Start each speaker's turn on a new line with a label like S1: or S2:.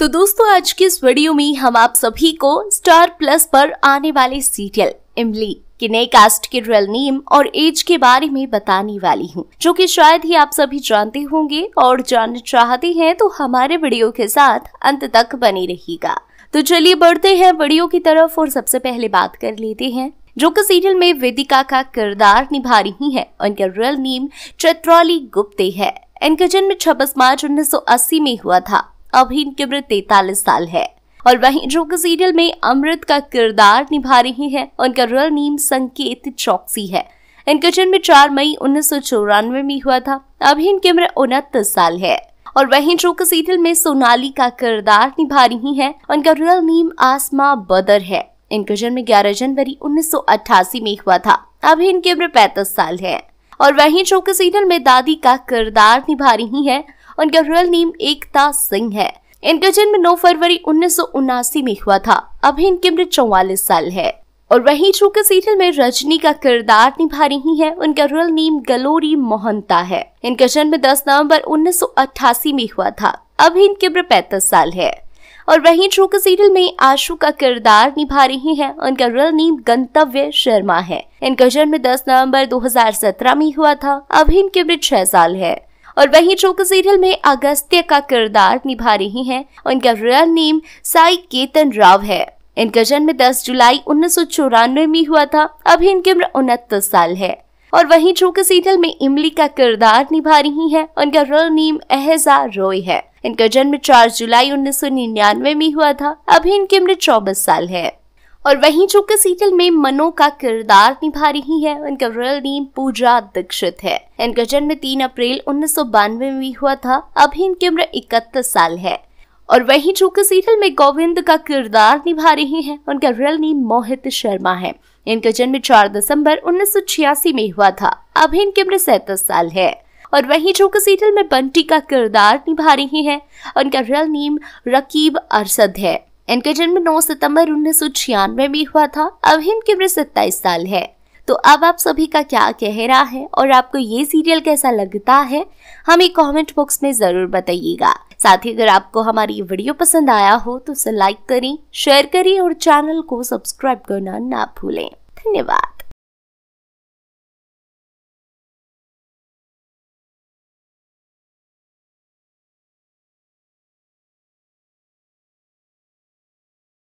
S1: तो दोस्तों आज के इस वीडियो में हम आप सभी को स्टार प्लस पर आने वाले सीरियल इमली के नए कास्ट के रियल नेम और एज के बारे में बताने वाली हूँ जो कि शायद ही आप सभी जानते होंगे और जानना चाहते हैं तो हमारे वीडियो के साथ अंत तक बने रहिएगा तो चलिए बढ़ते हैं वीडियो की तरफ और सबसे पहले बात कर लेते हैं जो कि सीरियल में वेदिका का किरदार निभा रही है उनका रियल नेम चित्रौली गुप्ते है इनका जन्म 26 मार्च 1980 में हुआ था अभी इनकी उम्र तैतालीस साल है और वहीं जो कि सीरियल में अमृत का किरदार निभा रही है उनका रियल नेम संकेत चौकसी है इनका जन्म चार मई उन्नीस में हुआ था अभी इनकी उम्र उनतीस साल है और वहीं जो कि सीरियल में सोनाली का किरदार निभा रही है उनका रियल नेम आसमा बदर है इनका जन्म 11 जनवरी 1988 में हुआ था अभी इनकी उम्र 35 साल है और वहीं जो कि सीरियल में दादी का किरदार निभा रही है उनका रियल नेम एकता सिंह है इनका जन्म 9 फरवरी उन्नीस में हुआ था अभी इनकी उम्र चौवालीस साल है और वहीं चूंकि सीरियल में रजनी का किरदार निभा रही है उनका रियल नेम गलोरी मोहनता है इनका जन्म 10 नवंबर 1988 में हुआ था अभी इनकी उम्र पैतीस साल है और वहीं चूंकि सीरियल में आशु का किरदार निभा रही है उनका रियल नेम गंतव्य शर्मा है इनका जन्म 10 नवंबर 2017 में हुआ था अभी इनकी उम्र छह साल है और वहीं चोको सीरियल में अगस्त्य का किरदार निभा रही हैं उनका रियल नेम साई केतन राव है इनका जन्म 10 जुलाई उन्नीस में हुआ था अभी इनकी उम्र उनतीस साल है और वहीं चोको सीरियल में इमली का किरदार निभा रही हैं उनका रियल नेम एहजा रॉय है इनका जन्म 4 जुलाई उन्नीस में हुआ था अभी इनकी उम्र चौबीस साल है और वहीं जो कि सीरियल में मनो का किरदार निभा रही है उनका रियल नेम पूजा दीक्षित है इनका जन्म 3 अप्रैल उन्नीस में हुआ था अभी इनकी उम्र इकहत्तर साल है और वहीं जो कि सीरियल में गोविंद का किरदार निभा रही है उनका रियल नेम मोहित शर्मा है इनका जन्म 4 दिसंबर उन्नीस में हुआ था अभी इनकी उम्र सैतीस साल है और वहीं जो कि सीरियल में बंटी का किरदार निभा रही है उनका रियल नेम रकीब अरसद है इनका जन्म 9 सितंबर उन्नीस में हुआ था अब इनकी उम्र सत्ताईस साल है तो अब आप सभी का क्या कह रहा है और आपको ये सीरियल कैसा लगता है हमें कमेंट बॉक्स में ज़रूर बताइएगा साथ ही अगर आपको हमारी वीडियो पसंद आया हो तो उसे लाइक करें शेयर करें और चैनल को सब्सक्राइब करना ना भूलें धन्यवाद